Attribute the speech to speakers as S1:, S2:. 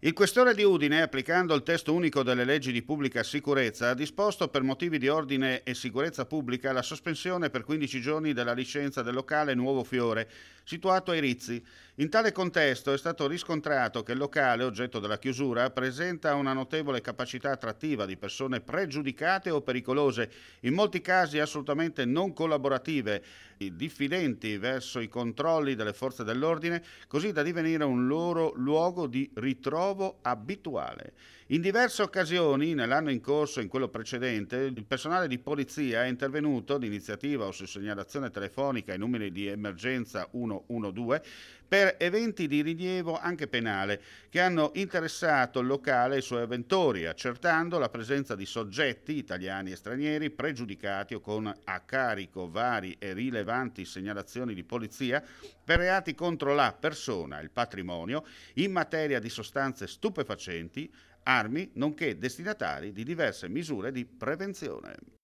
S1: Il questore di Udine, applicando il testo unico delle leggi di pubblica sicurezza, ha disposto per motivi di ordine e sicurezza pubblica la sospensione per 15 giorni della licenza del locale Nuovo Fiore, situato ai Rizzi. In tale contesto è stato riscontrato che il locale, oggetto della chiusura, presenta una notevole capacità attrattiva di persone pregiudicate o pericolose, in molti casi assolutamente non collaborative, diffidenti verso i controlli delle forze dell'ordine, così da divenire un loro luogo di ritrovo nuovo abituale. In diverse occasioni, nell'anno in corso e in quello precedente, il personale di polizia è intervenuto d'iniziativa o su segnalazione telefonica ai numeri di emergenza 112 per eventi di rilievo anche penale che hanno interessato il locale e i suoi avventori, accertando la presenza di soggetti italiani e stranieri pregiudicati o con a carico vari e rilevanti segnalazioni di polizia per reati contro la persona, il patrimonio, in materia di sostanze sostanze stupefacenti, armi, nonché destinatari di diverse misure di prevenzione.